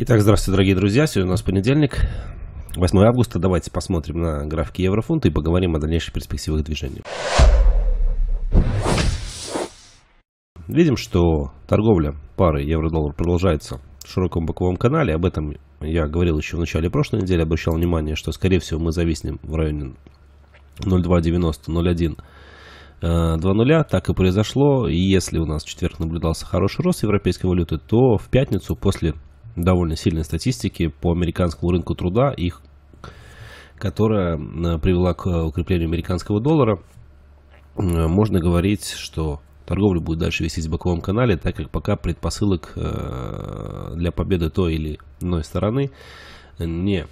Итак, здравствуйте, дорогие друзья. Сегодня у нас понедельник, 8 августа. Давайте посмотрим на графики еврофунта и поговорим о дальнейших перспективах движения. Видим, что торговля пары евро-доллар продолжается в широком боковом канале. Об этом я говорил еще в начале прошлой недели. Обращал внимание, что, скорее всего, мы зависнем в районе 0,290-0,1 2 э, так и произошло. И если у нас в четверг наблюдался хороший рост европейской валюты, то в пятницу после довольно сильной статистики по американскому рынку труда, их, которая э, привела к э, укреплению американского доллара, э, можно говорить, что торговля будет дальше вестись в боковом канале, так как пока предпосылок для победы той или иной стороны не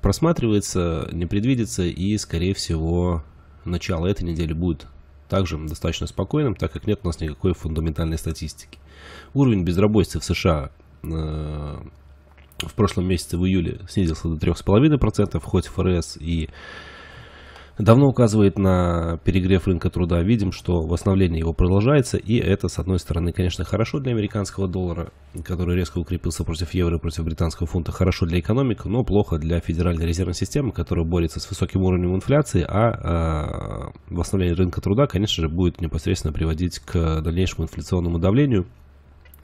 просматривается, не предвидится и, скорее всего, начало этой недели будет также достаточно спокойным, так как нет у нас никакой фундаментальной статистики. Уровень безработицы в США Э, в прошлом месяце, в июле, снизился до 3,5%, хоть ФРС и давно указывает на перегрев рынка труда. Видим, что восстановление его продолжается, и это, с одной стороны, конечно, хорошо для американского доллара, который резко укрепился против евро и против британского фунта, хорошо для экономики, но плохо для Федеральной резервной системы, которая борется с высоким уровнем инфляции, а э, восстановление рынка труда, конечно же, будет непосредственно приводить к дальнейшему инфляционному давлению,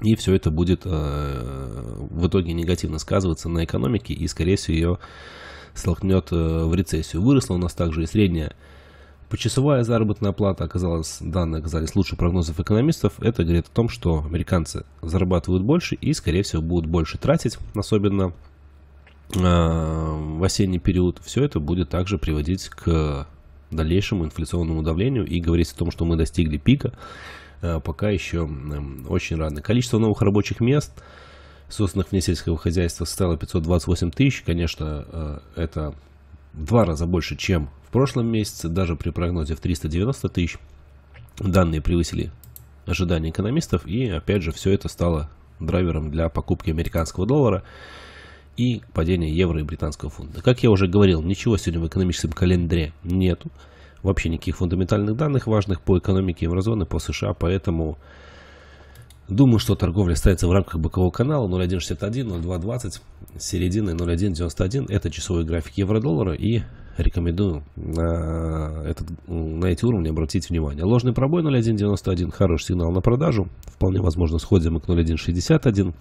и все это будет э, в итоге негативно сказываться на экономике и, скорее всего, ее столкнет э, в рецессию. Выросла у нас также и средняя почасовая заработная плата. Оказалось, данные оказались лучше прогнозов экономистов. Это говорит о том, что американцы зарабатывают больше и, скорее всего, будут больше тратить, особенно э, в осенний период. Все это будет также приводить к дальнейшему инфляционному давлению и говорить о том, что мы достигли пика Э, пока еще эм, очень рано. Количество новых рабочих мест, созданных вне сельского хозяйства, стало 528 тысяч. Конечно, э, это в два раза больше, чем в прошлом месяце, даже при прогнозе в 390 тысяч. Данные превысили ожидания экономистов, и опять же все это стало драйвером для покупки американского доллара и падения евро и британского фунта. Как я уже говорил, ничего сегодня в экономическом календаре нету вообще никаких фундаментальных данных важных по экономике еврозоны, по США, поэтому думаю, что торговля остается в рамках бокового канала 0.161, 0.220, середины 0.191, это часовой график евро-доллара и рекомендую на, этот, на эти уровни обратить внимание. Ложный пробой 0.191, хороший сигнал на продажу, вполне возможно сходим и к 0.161,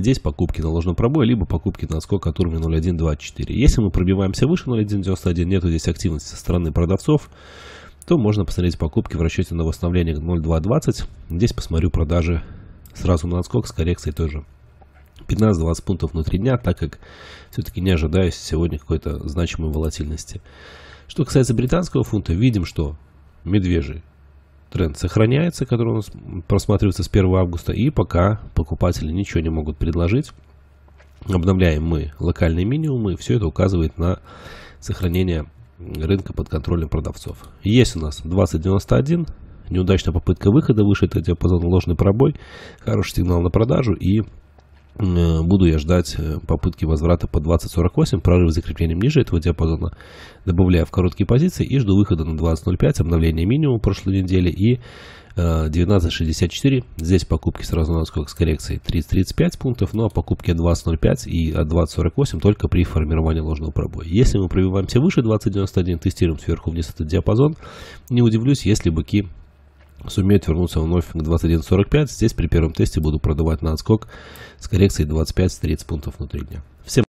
Здесь покупки на ложном пробое, либо покупки на отскок от уровня 0.1.24. Если мы пробиваемся выше 0.1.91, нету здесь активности со стороны продавцов, то можно посмотреть покупки в расчете на восстановление 0.2.20. Здесь посмотрю продажи сразу на отскок с коррекцией тоже 15-20 пунктов внутри дня, так как все-таки не ожидаю сегодня какой-то значимой волатильности. Что касается британского фунта, видим, что медвежий тренд сохраняется, который у нас просматривается с 1 августа, и пока покупатели ничего не могут предложить. Обновляем мы локальные минимумы, все это указывает на сохранение рынка под контролем продавцов. Есть у нас 2091, неудачная попытка выхода выше этого диапазона, ложный пробой, хороший сигнал на продажу и Э, буду я ждать э, попытки возврата по 20.48, прорыв с закреплением ниже этого диапазона, добавляя в короткие позиции и жду выхода на 20.05, обновление минимума прошлой недели и 19.64. Э, Здесь покупки сразу на сколько с коррекцией 30-35 пунктов, ну а покупки от 20.05 и от 20.48 только при формировании ложного пробоя. Если мы пробиваемся выше 20.91, тестируем сверху вниз этот диапазон, не удивлюсь, если быки Сумеет вернуться вновь на 21.45. Здесь при первом тесте буду продавать на отскок с коррекцией 25-30 пунктов внутри дня. Всем